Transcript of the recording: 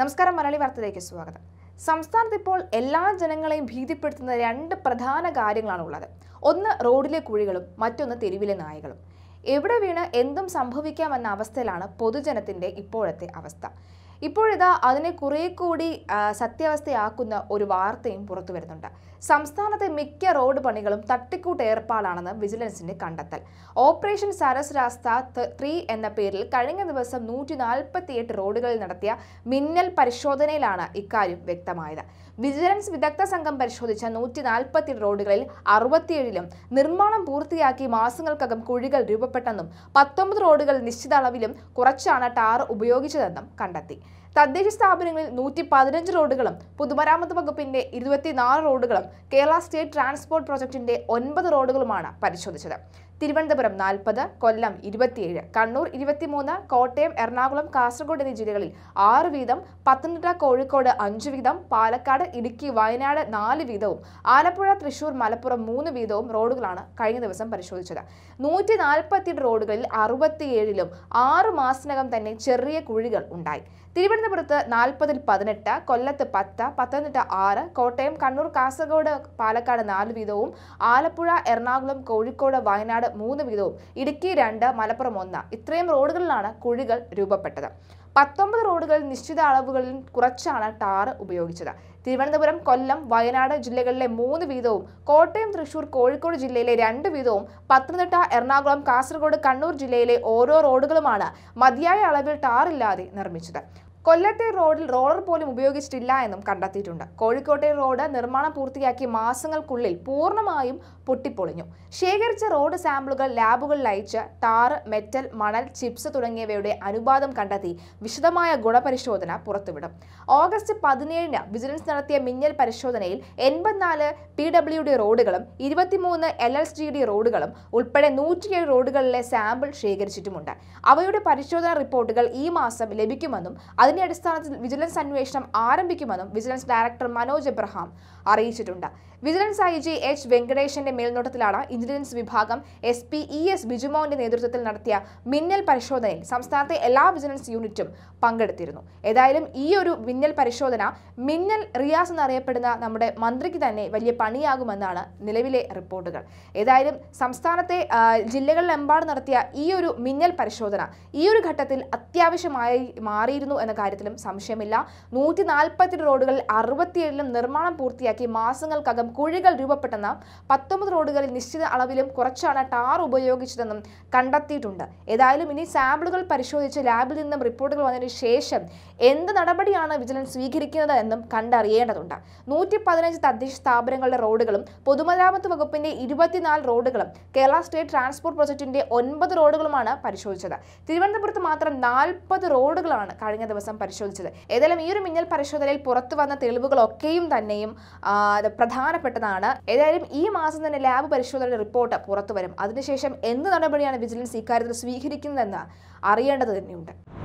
നമസ്കാരം മലയാളി വാർത്തയിലേക്ക് സ്വാഗതം സംസ്ഥാനത്ത് ഇപ്പോൾ എല്ലാ ജനങ്ങളെയും ഭീതിപ്പെടുത്തുന്ന രണ്ട് പ്രധാന കാര്യങ്ങളാണ് ഉള്ളത് ഒന്ന് റോഡിലെ കുഴികളും മറ്റൊന്ന് തെരുവിലെ നായകളും എവിടെ വീണ് എന്തും സംഭവിക്കാമെന്ന അവസ്ഥയിലാണ് പൊതുജനത്തിൻ്റെ ഇപ്പോഴത്തെ അവസ്ഥ ഇപ്പോഴിതാ അതിനെ കുറേ കൂടി സത്യാവസ്ഥയാക്കുന്ന ഒരു വാർത്തയും പുറത്തു വരുന്നുണ്ട് സംസ്ഥാനത്തെ മിക്ക റോഡ് പണികളും തട്ടിക്കൂട്ട് ഏർപ്പാടാണെന്ന് വിജിലൻസിന്റെ കണ്ടെത്തൽ ഓപ്പറേഷൻ സരസ് രാസ്ത ത്രീ എന്ന പേരിൽ കഴിഞ്ഞ ദിവസം നൂറ്റി നാൽപ്പത്തിയെട്ട് റോഡുകളിൽ നടത്തിയ മിന്നൽ പരിശോധനയിലാണ് ഇക്കാര്യം വ്യക്തമായത് വിജിലൻസ് വിദഗ്ധ സംഘം പരിശോധിച്ച നൂറ്റി നാൽപ്പത്തി റോഡുകളിൽ അറുപത്തിയേഴിലും നിർമ്മാണം പൂർത്തിയാക്കി മാസങ്ങൾക്കകം കുഴികൾ രൂപപ്പെട്ടെന്നും പത്തൊമ്പത് റോഡുകൾ നിശ്ചിത അളവിലും കുറച്ചാണ് ടാർ ഉപയോഗിച്ചതെന്നും കണ്ടെത്തി തദ്ദേശ സ്ഥാപനങ്ങളിൽ നൂറ്റി പതിനഞ്ച് റോഡുകളും പൊതുമരാമത്ത് വകുപ്പിന്റെ ഇരുപത്തിനാല് റോഡുകളും കേരള സ്റ്റേറ്റ് ട്രാൻസ്പോർട്ട് പ്രോജക്റ്റിന്റെ ഒൻപത് റോഡുകളുമാണ് പരിശോധിച്ചത് തിരുവനന്തപുരം നാൽപ്പത് കൊല്ലം ഇരുപത്തിയേഴ് കണ്ണൂർ ഇരുപത്തിമൂന്ന് കോട്ടയം എറണാകുളം കാസർഗോഡ് എന്നീ ജില്ലകളിൽ ആറ് വീതം പത്തനംതിട്ട കോഴിക്കോട് അഞ്ച് വീതം പാലക്കാട് ഇടുക്കി വയനാട് നാല് വീതവും ആലപ്പുഴ തൃശൂർ മലപ്പുറം മൂന്ന് വീതവും റോഡുകളാണ് കഴിഞ്ഞ ദിവസം പരിശോധിച്ചത് നൂറ്റി നാൽപ്പത്തിയെട്ട് റോഡുകളിൽ അറുപത്തിയേഴിലും ആറ് മാസത്തിനകം തന്നെ ചെറിയ കുഴികൾ ഉണ്ടായി തിരുവനന്തപുരത്ത് നാൽപ്പതിൽ പതിനെട്ട് കൊല്ലത്ത് പത്ത് പത്തനംതിട്ട ആറ് കോട്ടയം കണ്ണൂർ കാസർഗോഡ് പാലക്കാട് നാല് വീതവും ആലപ്പുഴ എറണാകുളം കോഴിക്കോട് വയനാട് പാലക്കാട് മൂന്ന് വീതവും ഇടുക്കി രണ്ട് മലപ്പുറം ഒന്ന് ഇത്രയും റോഡുകളിലാണ് കുഴികൾ രൂപപ്പെട്ടത് പത്തൊമ്പത് റോഡുകളിൽ നിശ്ചിത അളവുകളിൽ കുറച്ചാണ് ടാർ ഉപയോഗിച്ചത് തിരുവനന്തപുരം കൊല്ലം വയനാട് ജില്ലകളിലെ മൂന്ന് വീതവും കോട്ടയം തൃശൂർ കോഴിക്കോട് ജില്ലയിലെ രണ്ട് വീതവും പത്തനംതിട്ട എറണാകുളം കാസർഗോഡ് കണ്ണൂർ ജില്ലയിലെ ഓരോ റോഡുകളുമാണ് മതിയായ അളവിൽ ടാറില്ലാതെ നിർമ്മിച്ചത് കൊല്ലത്തെ റോഡിൽ റോളർ പോലും ഉപയോഗിച്ചിട്ടില്ല എന്നും കണ്ടെത്തിയിട്ടുണ്ട് കോഴിക്കോട്ടെ റോഡ് നിർമ്മാണം പൂർത്തിയാക്കി മാസങ്ങൾക്കുള്ളിൽ പൂർണ്ണമായും പൊട്ടിപ്പൊളിഞ്ഞു ശേഖരിച്ച റോഡ് സാമ്പിളുകൾ ലാബുകളിൽ അയച്ച് ടാറ് മെറ്റൽ മണൽ ചിപ്സ് തുടങ്ങിയവയുടെ അനുപാതം കണ്ടെത്തി വിശദമായ ഗുണപരിശോധന പുറത്തുവിടും ഓഗസ്റ്റ് പതിനേഴിന് വിജിലൻസ് നടത്തിയ മിന്നൽ പരിശോധനയിൽ എൺപത്തിനാല് പി ഡബ്ല്യു ഡി റോഡുകളും ഇരുപത്തിമൂന്ന് എൽ എസ് ജി ഡി റോഡുകളും ഉൾപ്പെടെ നൂറ്റിയേഴ് റോഡുകളിലെ സാമ്പിൾ ശേഖരിച്ചിട്ടുമുണ്ട് അവയുടെ പരിശോധനാ റിപ്പോർട്ടുകൾ ഈ മാസം ലഭിക്കുമെന്നും അതിന് അതിന്റെ അടിസ്ഥാനത്തിൽ വിജിലൻസ് അന്വേഷണം ആരംഭിക്കുമെന്നും വിജിലൻസ് ഡയറക്ടർ മനോജ് എബ്രഹാം അറിയിച്ചിട്ടുണ്ട് വിജിലൻസ് ഐ ജി എച്ച് വെങ്കടേശന്റെ മേൽനോട്ടത്തിലാണ് ഇന്റലിജൻസ് വിഭാഗം എസ് പി ഇ എസ് ബിജുമോന്റെ നേതൃത്വത്തിൽ നടത്തിയ മിന്നൽ പരിശോധനയിൽ സംസ്ഥാനത്തെ എല്ലാ വിജിലൻസ് യൂണിറ്റും പങ്കെടുത്തിരുന്നു ഏതായാലും ഈ ഒരു മിന്നൽ പരിശോധന മിന്നൽ റിയാസ് എന്നറിയപ്പെടുന്ന നമ്മുടെ മന്ത്രിക്ക് തന്നെ വലിയ പണിയാകുമെന്നാണ് നിലവിലെ റിപ്പോർട്ടുകൾ ഏതായാലും സംസ്ഥാനത്തെ ജില്ലകളിലെമ്പാടും നടത്തിയ ഈ ഒരു മിന്നൽ പരിശോധന ഈ ഒരു ഘട്ടത്തിൽ അത്യാവശ്യമായി മാറിയിരുന്നു എന്ന കാര്യം കാര്യത്തിലും സംശയമില്ല നൂറ്റി നാൽപ്പത്തി റോഡുകളിൽ അറുപത്തിയേഴിലും നിർമ്മാണം പൂർത്തിയാക്കി മാസങ്ങൾക്കകം കുഴികൾ രൂപപ്പെട്ടെന്ന് പത്തൊമ്പത് റോഡുകളിൽ നിശ്ചിത അളവിലും കുറച്ചാണ് ടാർ ഉപയോഗിച്ചതെന്നും കണ്ടെത്തിയിട്ടുണ്ട് ഏതായാലും ഇനി സാമ്പിളുകൾ പരിശോധിച്ച് ലാബിൽ നിന്നും റിപ്പോർട്ടുകൾ വന്നതിന് ശേഷം എന്ത് നടപടിയാണ് വിജിലൻസ് സ്വീകരിക്കുന്നത് എന്നും കണ്ടറിയേണ്ടതുണ്ട് നൂറ്റി പതിനഞ്ച് തദ്ദേശ സ്ഥാപനങ്ങളുടെ റോഡുകളും പൊതുമരാമത്ത് വകുപ്പിന്റെ ഇരുപത്തിനാല് റോഡുകളും കേരള സ്റ്റേറ്റ് ട്രാൻസ്പോർട്ട് പ്രൊജക്ടിന്റെ ഒൻപത് റോഡുകളുമാണ് പരിശോധിച്ചത് തിരുവനന്തപുരത്ത് മാത്രം നാൽപ്പത് റോഡുകളാണ് കഴിഞ്ഞ ദിവസം സംഘം പരിശോധിച്ചത് ഏതായാലും ഈ ഒരു മിന്നൽ പരിശോധനയിൽ പുറത്തു വന്ന തെളിവുകളൊക്കെയും തന്നെയും പ്രധാനപ്പെട്ടതാണ് ഏതായാലും ഈ മാസം തന്നെ ലാബ് പരിശോധനയുടെ റിപ്പോർട്ട് പുറത്തു വരും അതിനുശേഷം എന്ത് നടപടിയാണ് വിജിലൻസ് ഇക്കാര്യത്തിൽ സ്വീകരിക്കുന്നതെന്ന് അറിയേണ്ടത് തന്നെയുണ്ട്